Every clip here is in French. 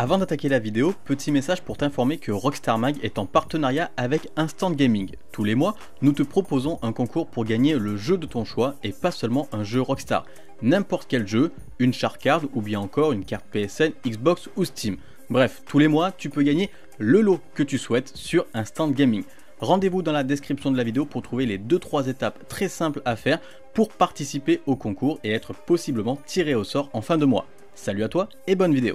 Avant d'attaquer la vidéo, petit message pour t'informer que Rockstar Mag est en partenariat avec Instant Gaming. Tous les mois, nous te proposons un concours pour gagner le jeu de ton choix et pas seulement un jeu Rockstar. N'importe quel jeu, une charcard ou bien encore une carte PSN, Xbox ou Steam. Bref, tous les mois, tu peux gagner le lot que tu souhaites sur Instant Gaming. Rendez-vous dans la description de la vidéo pour trouver les 2-3 étapes très simples à faire pour participer au concours et être possiblement tiré au sort en fin de mois. Salut à toi et bonne vidéo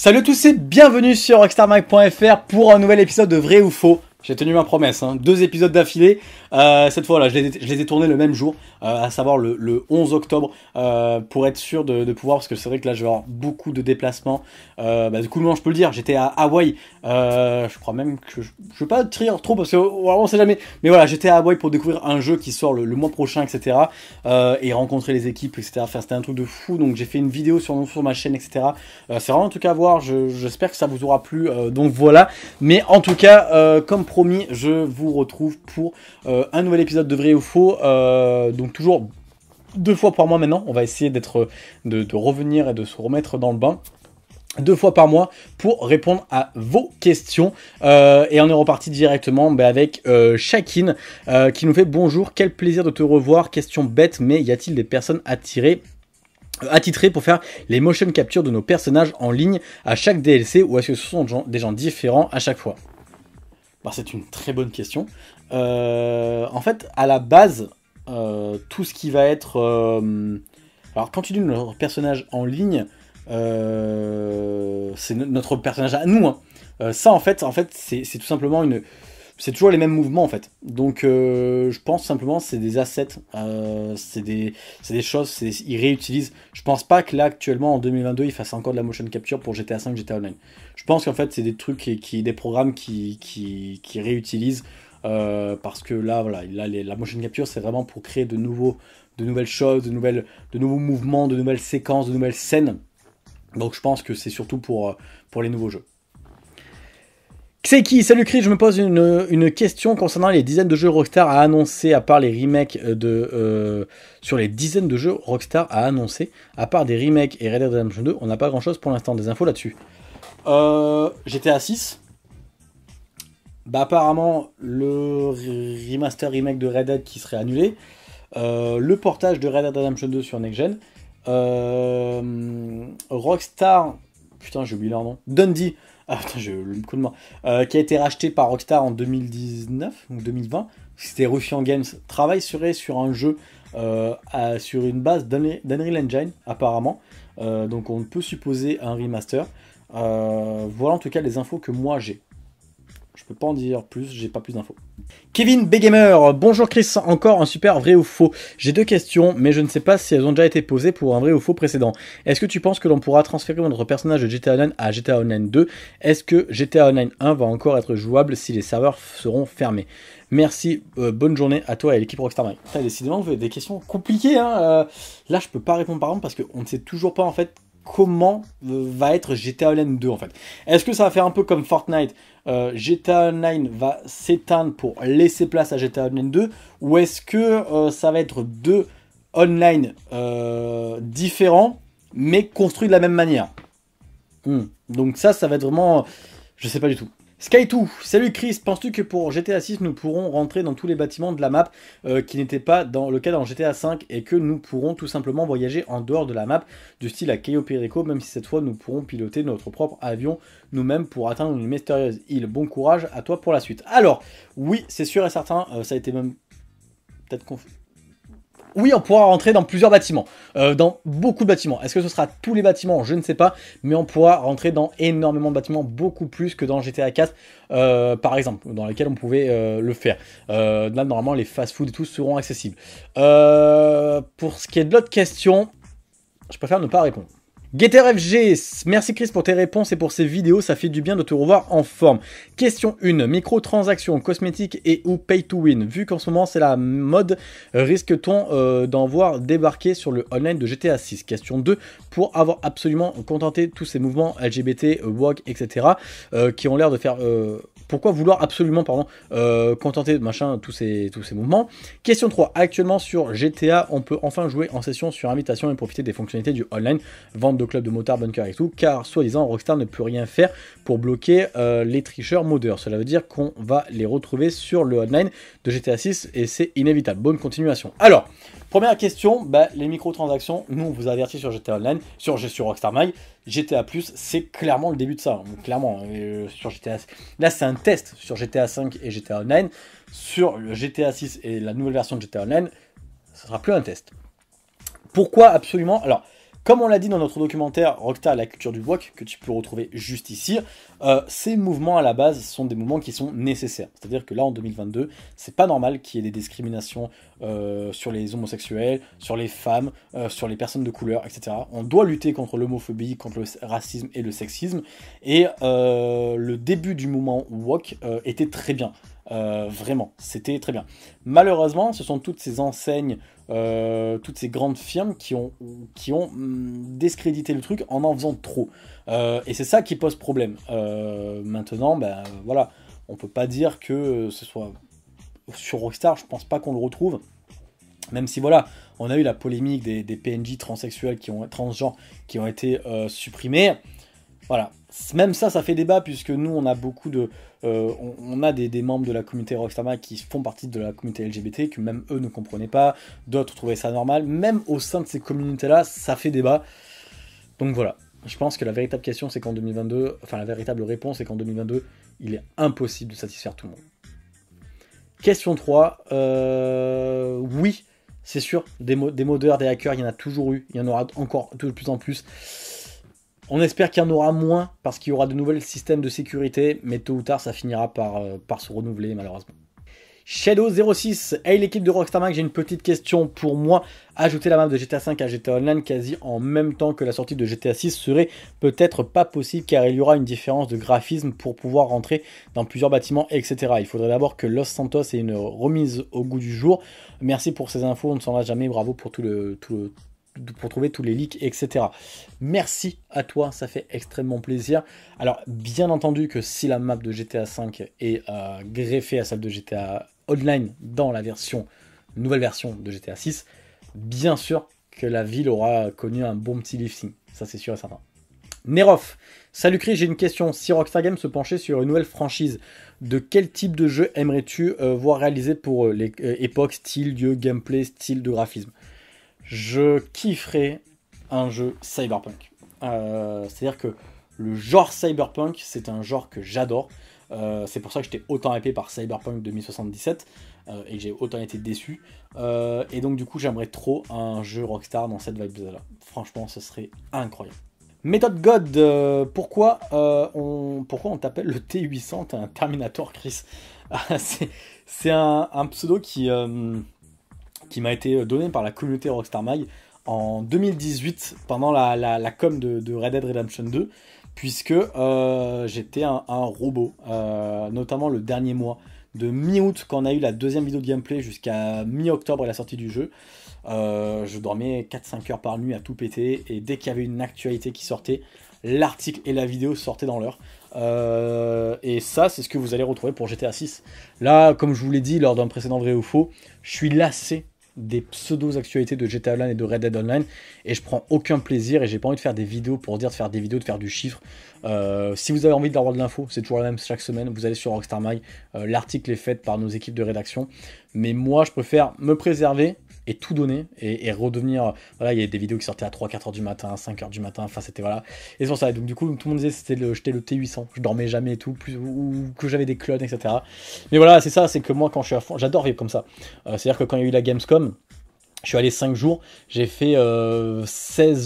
Salut à tous et bienvenue sur rockstarmag.fr pour un nouvel épisode de Vrai ou Faux. J'ai tenu ma promesse, hein. deux épisodes d'affilée. Euh, cette fois-là, je les, ai tournés le même jour, euh, à savoir le, 11 octobre, euh, pour être sûr de, pouvoir, parce que c'est vrai que là, je vais avoir beaucoup de déplacements. Bah, du coup, moi, je peux le dire, j'étais à Hawaï. je crois même que je ne veux pas trier trop, parce que on sait jamais. Mais voilà, j'étais à Hawaï pour découvrir un jeu qui sort le, mois prochain, etc. et rencontrer les équipes, etc. Enfin, c'était un truc de fou. Donc, j'ai fait une vidéo sur, sur ma chaîne, etc. c'est vraiment un truc à voir. J'espère que ça vous aura plu. donc voilà. Mais en tout cas, comme promis, je vous retrouve pour euh, un nouvel épisode de Vrai ou Faux. Euh, donc toujours deux fois par mois maintenant. On va essayer d'être, de, revenir et de se remettre dans le bain deux fois par mois pour répondre à vos questions. Euh, et on est reparti directement ben, avec euh, qui nous fait bonjour, quel plaisir de te revoir, question bête, mais y a-t-il des personnes attirées attitrées pour faire les motion capture de nos personnages en ligne à chaque DLC ou est-ce que ce sont des gens différents à chaque fois bah, c'est une très bonne question. Euh, en fait, à la base, euh, tout ce qui va être... Euh, alors quand tu dis notre personnage en ligne, c'est notre personnage à nous. Hein. ça, en fait, en fait c'est tout simplement une, c'est toujours les mêmes mouvements en fait. Donc euh, je pense simplement c'est des assets, euh, c'est des, des, choses, ils réutilisent. Je pense pas que là actuellement en 2022 ils fassent encore de la motion capture pour GTA 5, GTA Online. Je pense qu'en fait c'est des trucs qui, qui, des programmes qui, qui, réutilisent euh, parce que là voilà, la motion capture c'est vraiment pour créer de nouveaux, de nouvelles choses, de nouvelles, de nouveaux mouvements, de nouvelles séquences, de nouvelles scènes. Donc je pense que c'est surtout pour, pour les nouveaux jeux. C'est qui Salut Chris, je me pose une, question concernant les dizaines de jeux Rockstar à annoncer, à part les remakes euh, de. Euh, sur les dizaines de jeux Rockstar à annoncer, à part des remakes et Red Dead Redemption 2, on n'a pas grand chose pour l'instant, des infos là-dessus. Euh, GTA 6. Bah, apparemment, le remaster remake de Red Dead qui serait annulé. Euh, le portage de Red Dead Redemption 2 sur Next Gen. Rockstar. Putain, j'ai oublié leur nom. Dundee ah, putain, j'ai le coup de euh, qui a été racheté par Rockstar en 2019 ou 2020. C'était Ruffian Games. Travaille sur, sur un jeu euh, sur une base d'Unreal Engine, apparemment. Euh, donc on peut supposer un remaster. voilà en tout cas les infos que moi j'ai. Je peux pas en dire plus, j'ai pas plus d'infos. Kevin Begamer, bonjour Chris, encore un super vrai ou faux. J'ai deux questions, mais je ne sais pas si elles ont déjà été posées pour un vrai ou faux précédent. Est-ce que tu penses que l'on pourra transférer notre personnage de GTA Online à GTA Online 2 Est-ce que GTA Online 1 va encore être jouable si les serveurs seront fermés Merci, euh, bonne journée à toi et à l'équipe Rockstar Mike. Décidément, vous des questions compliquées. Hein, euh. là, je peux pas répondre par exemple parce qu'on ne sait toujours pas en fait comment euh, va être GTA Online 2 en fait. Est-ce que ça va faire un peu comme Fortnite euh, GTA Online va s'éteindre pour laisser place à GTA Online 2 ou est-ce que euh, ça va être deux online différents mais construits de la même manière hmm. Donc ça, ça va être vraiment... Je sais pas du tout. Sky2, salut Chris, penses-tu que pour GTA 6 nous pourrons rentrer dans tous les bâtiments de la map euh, qui n'était pas dans le cas dans GTA 5 et que nous pourrons tout simplement voyager en dehors de la map du style à Cayo Perico même si cette fois nous pourrons piloter notre propre avion nous-mêmes pour atteindre une mystérieuse île. Bon courage à toi pour la suite. Alors, oui, c'est sûr et certain, euh, ça a été même peut-être confus oui, on pourra rentrer dans plusieurs bâtiments, euh, dans beaucoup de bâtiments. Est-ce que ce sera tous les bâtiments Je ne sais pas, mais on pourra rentrer dans énormément de bâtiments, beaucoup plus que dans GTA 4, euh, par exemple, dans lesquels on pouvait euh, le faire. là, normalement, les fast-food et tout seront accessibles. pour ce qui est de l'autre question, je préfère ne pas répondre. FG, merci Chris pour tes réponses et pour ces vidéos, ça fait du bien de te revoir en forme. Question 1, microtransactions cosmétiques et ou pay to win. Vu qu'en ce moment c'est la mode, risque-t-on euh, d'en voir débarquer sur le online de GTA 6 Question 2, pour avoir absolument contenté tous ces mouvements LGBT, euh, WOG, etc., euh, qui ont l'air de faire pourquoi vouloir absolument pardon, euh, contenter machin tous ces, tous ces mouvements Question 3. Actuellement sur GTA, on peut enfin jouer en session sur invitation et profiter des fonctionnalités du online, vente de clubs de motards, bunker et tout, car soi-disant Rockstar ne peut rien faire pour bloquer euh, les tricheurs modeurs. Cela veut dire qu'on va les retrouver sur le online de GTA 6 et c'est inévitable. Bonne continuation. Alors, Première question, bah, les microtransactions, nous on vous avertit sur GTA Online, sur, sur Rockstar Mag, GTA Plus, c'est clairement le début de ça. Hein, clairement, hein, euh, sur GTA. Là c'est un test sur GTA 5 et GTA Online. Sur le GTA 6 et la nouvelle version de GTA Online, ce sera plus un test. Pourquoi absolument Alors, comme on l'a dit dans notre documentaire Rocta, la culture du wok, que tu peux retrouver juste ici, euh, ces mouvements à la base sont des mouvements qui sont nécessaires. C'est-à-dire que là, en 2022, c'est pas normal qu'il y ait des discriminations euh, sur les homosexuels, sur les femmes, euh, sur les personnes de couleur, etc. On doit lutter contre l'homophobie, contre le racisme et le sexisme. Et le début du mouvement wok était très bien. vraiment, c'était très bien. Malheureusement, ce sont toutes ces enseignes euh, toutes ces grandes firmes qui ont, qui ont mm, discrédité le truc en en faisant trop. Euh, et c'est ça qui pose problème. Euh, maintenant, ben voilà, on peut pas dire que ce soit sur Rockstar, je pense pas qu'on le retrouve. Même si voilà, on a eu la polémique des, des PNJ transsexuels qui ont transgenres qui ont été supprimés. Voilà. Même ça, ça fait débat puisque nous, on a beaucoup de, euh, on, a des, membres de la communauté Rockstar qui font partie de la communauté LGBT que même eux ne comprenaient pas. D'autres trouvaient ça normal. Même au sein de ces communautés-là, ça fait débat. Donc voilà. Je pense que la véritable question, c'est qu'en 2022, enfin la véritable réponse, c'est qu'en 2022, il est impossible de satisfaire tout le monde. Question 3. Euh, oui, c'est sûr, des, des modeurs, des hackers, il y en a toujours eu, il y en aura encore de plus en plus. On espère qu'il y en aura moins parce qu'il y aura de nouveaux systèmes de sécurité, mais tôt ou tard ça finira par, euh, se renouveler malheureusement. Shadow06, hey l'équipe de Rockstar Mag, j'ai une petite question pour moi. Ajouter la map de GTA 5 à GTA Online quasi en même temps que la sortie de GTA 6 serait peut-être pas possible car il y aura une différence de graphisme pour pouvoir rentrer dans plusieurs bâtiments, etc. Il faudrait d'abord que Los Santos ait une remise au goût du jour. Merci pour ces infos, on ne s'en va jamais, bravo pour tout le, tout le, pour trouver tous les leaks, etc. Merci à toi, ça fait extrêmement plaisir. Alors, bien entendu que si la map de GTA V est euh, greffée à celle de GTA Online dans la version, nouvelle version de GTA VI, bien sûr que la ville aura connu un bon petit lifting. Ça, c'est sûr et certain. Nerof, salut Chris, j'ai une question. Si Rockstar Games se penchait sur une nouvelle franchise, de quel type de jeu aimerais-tu euh, voir réalisé pour euh, les l'époque, style, lieu, gameplay, style de graphisme je kifferais un jeu cyberpunk. Euh, c'est-à-dire que le genre cyberpunk, c'est un genre que j'adore. Euh, c'est pour ça que j'étais autant hypé par Cyberpunk 2077 euh, et que j'ai autant été déçu. et donc du coup, j'aimerais trop un jeu Rockstar dans cette vibe là. Franchement, ce serait incroyable. Méthode God, pourquoi, on, pourquoi on t'appelle le T800 un Terminator, Chris. Ah, c'est un, pseudo qui qui m'a été euh, donné par la communauté Rockstar Mag en 2018 pendant la, com de, Red Dead Redemption 2, puisque euh, j'étais un, robot, euh, notamment le dernier mois, de mi-août quand on a eu la deuxième vidéo de gameplay jusqu'à mi-octobre et la sortie du jeu. je dormais 4-5 heures par nuit à tout péter, et dès qu'il y avait une actualité qui sortait, l'article et la vidéo sortaient dans l'heure. et ça, c'est ce que vous allez retrouver pour GTA 6. Là, comme je vous l'ai dit lors d'un précédent vrai ou faux, je suis lassé des pseudo-actualités de GTA Online et de Red Dead Online, et je prends aucun plaisir, et j'ai pas envie de faire des vidéos pour dire de faire des vidéos, de faire du chiffre. Euh, si vous avez envie d'avoir de l'info, c'est toujours la même chaque semaine, vous allez sur Rockstar Mag, euh, l'article est fait par nos équipes de rédaction, mais moi je préfère me préserver, et tout donner et, redevenir. Voilà, il y a des vidéos qui sortaient à 3, 4 heures du matin, 5 heures du matin, enfin c'était voilà. Et c'est pour ça. Donc du coup, tout le monde disait c'était le, j'étais le T800, je dormais jamais et tout, plus, ou, que j'avais des clones, etc. Mais voilà, c'est ça, c'est que moi quand je suis à fond, j'adore vivre comme ça. Euh, c'est-à-dire que quand il y a eu la Gamescom, je suis allé 5 jours, j'ai fait 16 euh,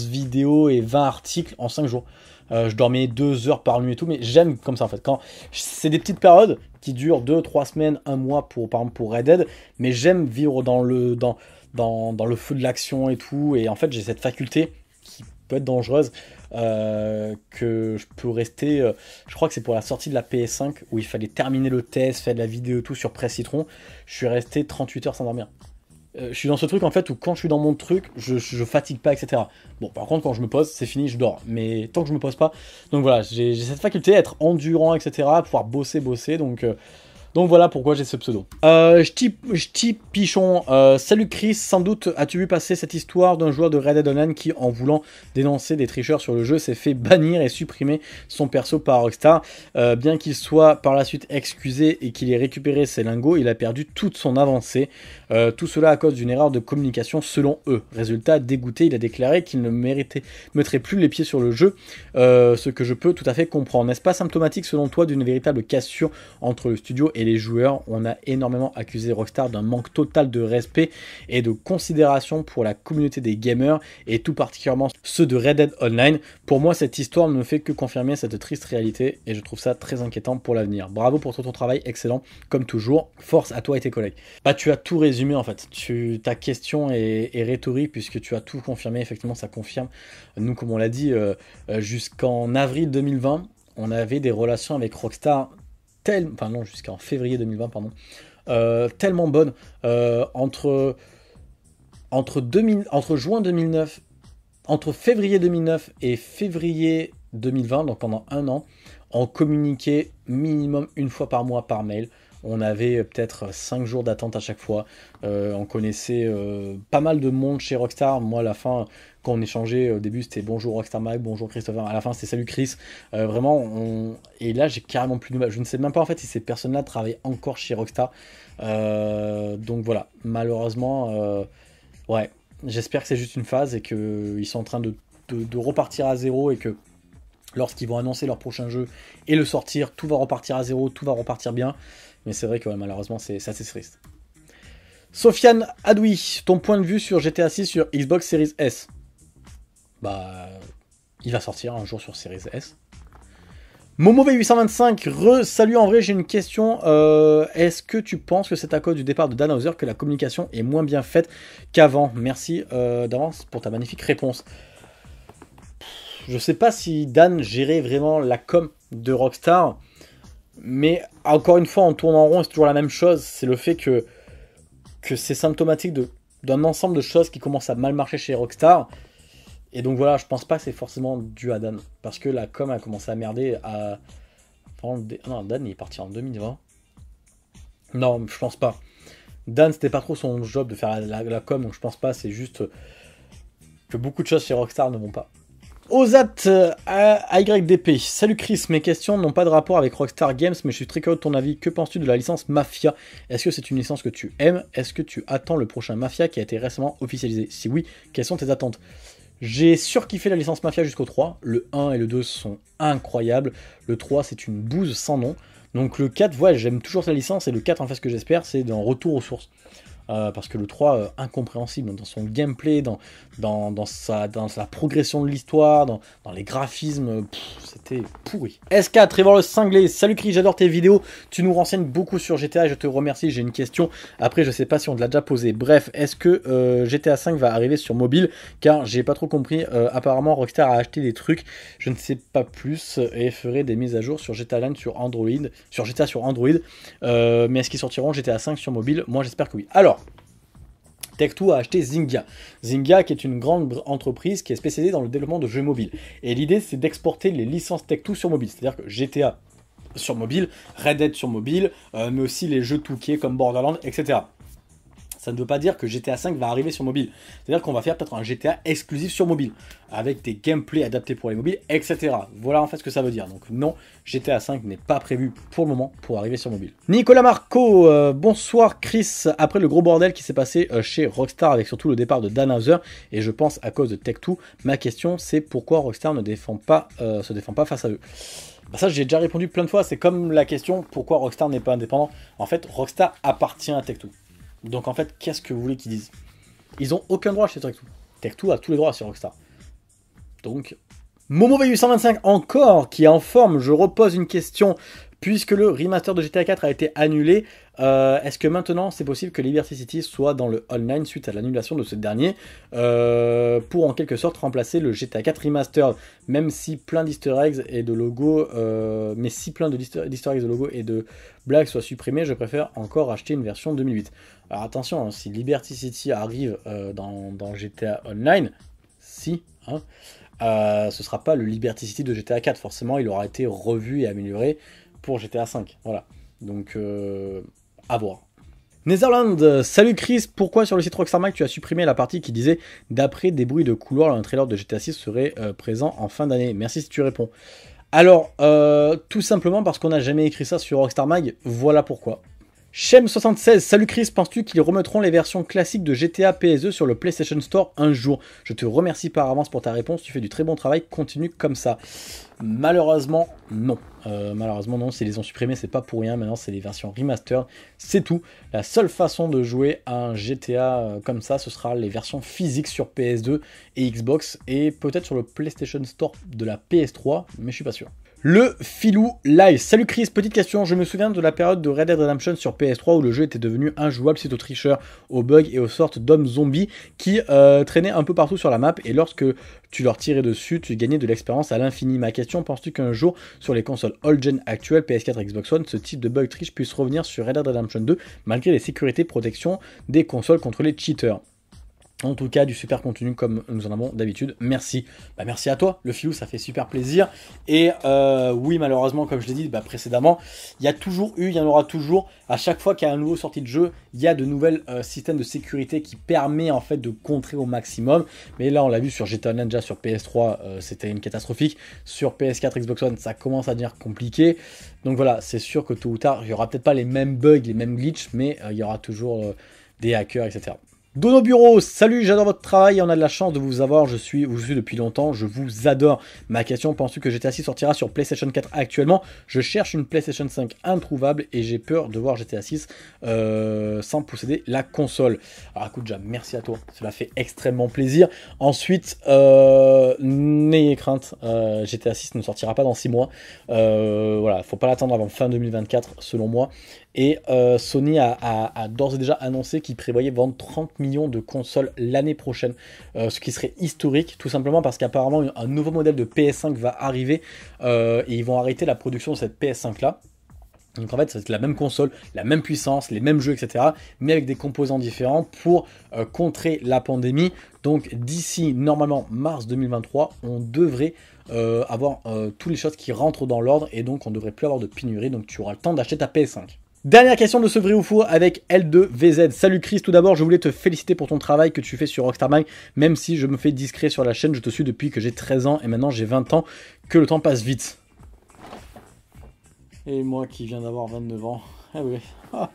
vidéos et 20 articles en 5 jours. Euh, je dormais 2 heures par nuit et tout, mais j'aime comme ça en fait. Quand c'est des petites périodes qui durent 2 3 semaines, 1 mois pour par exemple pour Red Dead, mais j'aime vivre dans le dans dans, dans le feu de l'action et tout. Et en fait, j'ai cette faculté qui peut être dangereuse euh, que je peux rester. Euh, je crois que c'est pour la sortie de la PS5 où il fallait terminer le test, faire de la vidéo et tout sur Presse Citron. Je suis resté 38 heures sans dormir. Euh, je suis dans ce truc en fait où quand je suis dans mon truc, je, je fatigue pas, etc. Bon, par contre, quand je me pose, c'est fini, je dors. Mais tant que je me pose pas, donc voilà, j'ai cette faculté à être endurant, etc., pouvoir bosser, bosser. Donc donc voilà pourquoi j'ai ce pseudo. Euh, Pichon, euh, salut Chris, sans doute as-tu vu passer cette histoire d'un joueur de Red Dead Online qui, en voulant dénoncer des tricheurs sur le jeu, s'est fait bannir et supprimer son perso par Rockstar. Euh, bien qu'il soit par la suite excusé et qu'il ait récupéré ses lingots, il a perdu toute son avancée. Euh, tout cela à cause d'une erreur de communication selon eux. Résultat, dégoûté, il a déclaré qu'il ne mettrait plus les pieds sur le jeu, ce que je peux tout à fait comprendre. N'est-ce pas symptomatique selon toi d'une véritable cassure entre le studio et les joueurs, on a énormément accusé Rockstar d'un manque total de respect et de considération pour la communauté des gamers et tout particulièrement ceux de Red Dead Online. Pour moi, cette histoire ne fait que confirmer cette triste réalité et je trouve ça très inquiétant pour l'avenir. Bravo pour ton travail, excellent comme toujours. Force à toi et tes collègues. Bah, tu as tout résumé en fait. Tu, ta question est, rhétorique puisque tu as tout confirmé. Effectivement, ça confirme. Nous, comme on l'a dit, euh, euh, jusqu'en avril 2020, on avait des relations avec Rockstar tellement, enfin non, jusqu'en février 2020, pardon, euh, tellement bonne. Euh, entre, entre, 2000, entre juin 2009, entre février 2009 et février 2020, donc pendant un an, on communiquait minimum une fois par mois par mail. On avait peut-être 5 jours d'attente à chaque fois. Euh, on connaissait euh, pas mal de monde chez Rockstar. Moi, à la fin, quand on échangeait, au début, c'était bonjour Rockstar Mike »,« bonjour Christopher. À la fin, c'était salut Chris. Euh, vraiment, et là, j'ai carrément plus de mal. Je ne sais même pas en fait si ces personnes-là travaillent encore chez Rockstar. donc voilà, malheureusement, ouais. J'espère que c'est juste une phase et qu'ils sont en train de repartir à zéro et que lorsqu'ils vont annoncer leur prochain jeu et le sortir, tout va repartir à zéro, tout va repartir bien. Mais c'est vrai que malheureusement, c'est assez triste. Sofiane Adoui, ton point de vue sur GTA 6 sur Xbox Series S Bah, il va sortir un jour sur Series S. momov 825 re, salut en vrai, j'ai une question. Euh, est-ce que tu penses que c'est à cause du départ de Dan Hauser que la communication est moins bien faite qu'avant Merci euh, d'avance pour ta magnifique réponse. Je sais pas si Dan gérait vraiment la com de Rockstar. Mais encore une fois, on tourne en rond, c'est toujours la même chose. C'est le fait que, que c'est symptomatique d'un ensemble de choses qui commencent à mal marcher chez Rockstar. Et donc voilà, je pense pas que c'est forcément dû à Dan. Parce que la com a commencé à merder à. Non, Dan il est parti en 2020. Non, je pense pas. Dan, c'était pas trop son job de faire la com, donc je pense pas. C'est juste que beaucoup de choses chez Rockstar ne vont pas. Ozat euh, YDP, Salut Chris, mes questions n'ont pas de rapport avec Rockstar Games, mais je suis très curieux de ton avis. Que penses-tu de la licence Mafia Est-ce que c'est une licence que tu aimes Est-ce que tu attends le prochain Mafia qui a été récemment officialisé Si oui, quelles sont tes attentes j'ai surkiffé la licence Mafia jusqu'au 3. Le 1 et le 2 sont incroyables. Le 3, c'est une bouse sans nom. Donc le 4, ouais, j'aime toujours sa licence. Et le 4, en fait, ce que j'espère, c'est d'un retour aux sources. Euh, parce que le 3, euh, incompréhensible dans son gameplay, dans, dans, dans, sa, dans la progression de l'histoire, dans, dans, les graphismes, euh, c'était pourri. SK, Trevor le cinglé, salut Chris, j'adore tes vidéos, tu nous renseignes beaucoup sur GTA, je te remercie, j'ai une question, après je sais pas si on te l'a déjà posé. bref, est-ce que GTA 5 va arriver sur mobile, car j'ai pas trop compris, apparemment Rockstar a acheté des trucs, je ne sais pas plus, et ferait des mises à jour sur GTA Land sur Android, sur GTA sur Android, mais est-ce qu'ils sortiront GTA 5 sur mobile Moi j'espère que oui. Alors, Tech2 a acheté Zynga. Zynga qui est une grande entreprise qui est spécialisée dans le développement de jeux mobiles. Et l'idée c'est d'exporter les licences Tech2 sur mobile. C'est-à-dire que GTA sur mobile, Red Dead sur mobile, euh, mais aussi les jeux Touquets comme Borderlands, etc ça ne veut pas dire que GTA 5 va arriver sur mobile. C'est-à-dire qu'on va faire peut-être un GTA exclusif sur mobile, avec des gameplays adaptés pour les mobiles, etc. Voilà en fait ce que ça veut dire. Donc non, GTA 5 n'est pas prévu pour le moment pour arriver sur mobile. Nicolas Marco, euh, bonsoir Chris. Après le gros bordel qui s'est passé euh, chez Rockstar avec surtout le départ de Dan Houser, et je pense à cause de Tech2, ma question c'est pourquoi Rockstar ne euh, se défend pas face à eux bah ça, j'ai déjà répondu plein de fois. C'est comme la question pourquoi Rockstar n'est pas indépendant. En fait, Rockstar appartient à Tech2. Donc en fait, qu'est-ce que vous voulez qu'ils disent Ils ont aucun droit chez Tech2. Tech2 a tous les droits sur Rockstar. Donc, Momo 825 encore, qui est en forme, je repose une question, puisque le remaster de GTA 4 a été annulé, euh, est-ce que maintenant c'est possible que Liberty City soit dans le online suite à l'annulation de ce dernier euh, pour en quelque sorte remplacer le GTA 4 Remastered Même si plein d'easter eggs et de logos, euh, mais si plein d'easter eggs de logos et de blagues soient supprimés, je préfère encore acheter une version 2008. Alors attention, hein, si Liberty City arrive dans, dans, GTA Online, si, hein, ce sera pas le Liberty City de GTA 4, forcément il aura été revu et amélioré pour GTA 5. Voilà. Donc euh, à voir. Netherland, euh, salut Chris, pourquoi sur le site Rockstar tu as supprimé la partie qui disait d'après des bruits de couloir, un trailer de GTA 6 serait euh, présent en fin d'année Merci si tu réponds. Alors, euh, tout simplement parce qu'on n'a jamais écrit ça sur Rockstar Mag, voilà pourquoi. Chem76, salut Chris, penses-tu qu'ils remettront les versions classiques de GTA PSE sur le PlayStation Store un jour Je te remercie par avance pour ta réponse, tu fais du très bon travail, continue comme ça. Malheureusement, non. Euh, malheureusement, non, s'ils les ont supprimés, c'est pas pour rien. Maintenant, c'est les versions remastered, c'est tout. La seule façon de jouer à un GTA euh, comme ça, ce sera les versions physiques sur PS2 et Xbox et peut-être sur le PlayStation Store de la PS3, mais je suis pas sûr. Le filou live. Salut Chris, petite question. Je me souviens de la période de Red Dead Redemption sur PS3 où le jeu était devenu injouable suite aux tricheurs, aux bugs et aux sortes d'hommes zombies qui euh, traînaient un peu partout sur la map et lorsque tu leur tirais dessus, tu gagnais de l'expérience à l'infini. Ma question, penses-tu qu'un jour sur les consoles old-gen actuelles, PS4, Xbox One, ce type de bug triche puisse revenir sur Red Dead Redemption 2 malgré les sécurités protection des consoles contre les cheaters en tout cas du super contenu comme nous en avons d'habitude. Merci. Bah, merci à toi, le filou, ça fait super plaisir. Et euh, oui, malheureusement, comme je l'ai dit bah, précédemment, il y a toujours eu, il y en aura toujours, à chaque fois qu'il y a un nouveau sorti de jeu, il y a de nouvelles euh, systèmes de sécurité qui permet en fait de contrer au maximum. Mais là, on l'a vu sur GTA Ninja sur PS3, euh, c'était une catastrophique. Sur PS4, Xbox One, ça commence à devenir compliqué. Donc voilà, c'est sûr que tôt ou tard, il n'y aura peut-être pas les mêmes bugs, les mêmes glitches, mais il y aura toujours des hackers, etc nos bureaux, salut, j'adore votre travail, on a de la chance de vous avoir, je suis, vous suis depuis longtemps, je vous adore. Ma question, penses-tu que GTA 6 sortira sur PlayStation 4 actuellement Je cherche une PlayStation 5 introuvable et j'ai peur de voir GTA 6 euh, sans posséder la console. Alors ah, écoute déjà, merci à toi, cela fait extrêmement plaisir. Ensuite, euh, n'ayez crainte, euh, GTA 6 ne sortira pas dans 6 mois. voilà, faut pas l'attendre avant fin 2024 selon moi. Et euh, Sony a, d'ores et déjà annoncé qu'il prévoyait vendre 30 millions de consoles l'année prochaine, euh, ce qui serait historique, tout simplement parce qu'apparemment un nouveau modèle de PS5 va arriver euh, et ils vont arrêter la production de cette PS5 là. Donc en fait, c'est la même console, la même puissance, les mêmes jeux, etc. Mais avec des composants différents pour contrer la pandémie. Donc d'ici normalement mars 2023, on devrait avoir tous les choses qui rentrent dans l'ordre et donc on ne devrait plus avoir de pénurie. Donc tu auras le temps d'acheter ta PS5. Dernière question de ce vrai ou faux avec L2VZ. Salut Chris, tout d'abord je voulais te féliciter pour ton travail que tu fais sur Rockstar Mag, même si je me fais discret sur la chaîne, je te suis depuis que j'ai 13 ans et maintenant j'ai 20 ans, que le temps passe vite. Et moi qui viens d'avoir 29 ans. Eh ah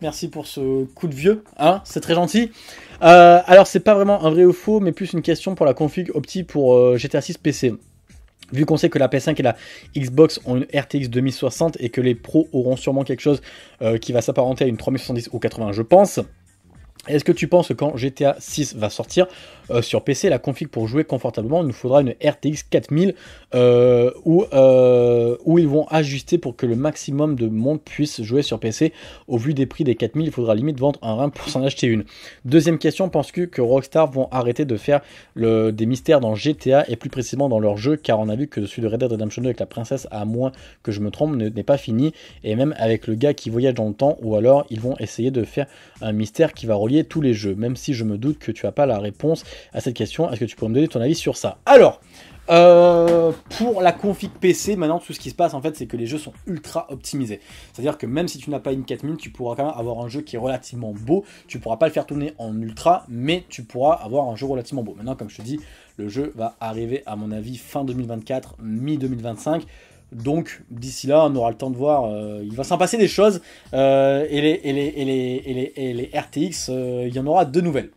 Merci pour ce coup de vieux, hein, c'est très gentil. Euh, alors c'est pas vraiment un vrai ou faux, mais plus une question pour la config opti pour gt 6 PC. Vu qu'on sait que la PS5 et la Xbox ont une RTX 2060 et que les pros auront sûrement quelque chose euh, qui va s'apparenter à une 3070 ou 80, je pense, est-ce que tu penses que quand GTA 6 va sortir euh, sur PC, la config pour jouer confortablement, il nous faudra une RTX 4000 euh, euh, où, ils vont ajuster pour que le maximum de monde puisse jouer sur PC Au vu des prix des 4000, il faudra limite vendre un rein pour s'en acheter une. Deuxième question, penses-tu que Rockstar vont arrêter de faire des mystères dans GTA et plus précisément dans leur jeu Car on a vu que celui de Red Dead Redemption 2 avec la princesse, à moins que je me trompe, n'est pas fini. Et même avec le gars qui voyage dans le temps, ou alors ils vont essayer de faire un mystère qui va relier tous les jeux, même si je me doute que tu n'as pas la réponse à cette question. Est-ce que tu pourrais me donner ton avis sur ça Alors, euh, pour la config PC, maintenant tout ce qui se passe en fait, c'est que les jeux sont ultra optimisés. C'est-à-dire que même si tu n'as pas une 4000, tu pourras quand même avoir un jeu qui est relativement beau. Tu pourras pas le faire tourner en ultra, mais tu pourras avoir un jeu relativement beau. Maintenant, comme je te dis, le jeu va arriver à mon avis fin 2024, mi 2025. Donc d'ici là, on aura le temps de voir. Euh, il va s'en passer des choses. Euh, et, les, et, les, RTX, euh, il y en aura de nouvelles.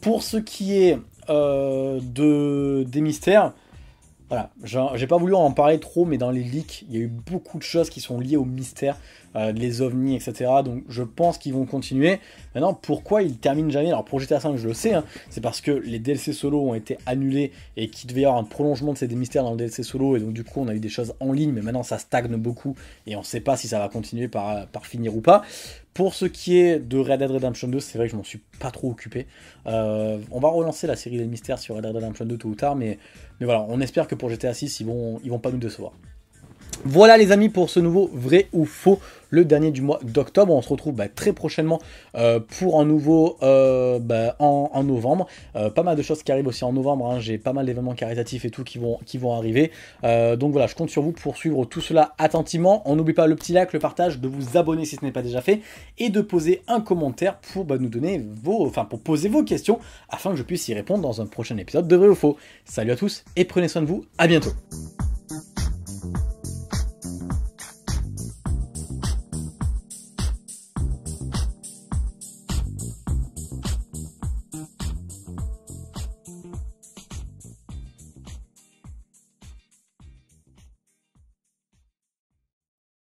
pour ce qui est de, des mystères, voilà, j'ai pas voulu en parler trop, mais dans les leaks, il y a eu beaucoup de choses qui sont liées au mystère, euh, les ovnis, etc. Donc je pense qu'ils vont continuer. Maintenant, pourquoi ils terminent jamais Alors pour GTA 5, je le sais, hein. c'est parce que les DLC solo ont été annulés et qu'il devait y avoir un prolongement de ces mystères dans le DLC solo, et donc du coup on a eu des choses en ligne, mais maintenant ça stagne beaucoup et on sait pas si ça va continuer par finir ou pas. Pour ce qui est de Red Dead Redemption 2, c'est vrai que je m'en suis pas trop occupé. Euh, on va relancer la série des mystères sur Red Dead Redemption 2 tôt ou tard, mais, voilà, on espère que pour GTA 6, ils vont, ils vont pas nous décevoir. Voilà les amis pour ce nouveau vrai ou faux le dernier du mois d'octobre. On se retrouve bah, très prochainement euh, pour un nouveau euh, bah, en, novembre. Euh, pas mal de choses qui arrivent aussi en novembre. Hein. J'ai pas mal d'événements caritatifs et tout qui vont, qui arriver. donc voilà, je compte sur vous pour suivre tout cela attentivement. On n'oublie pas le petit like, le partage, de vous abonner si ce n'est pas déjà fait et de poser un commentaire pour bah, nous donner vos, enfin pour poser vos questions afin que je puisse y répondre dans un prochain épisode de Vrai Faux. Salut à tous et prenez soin de vous. À bientôt.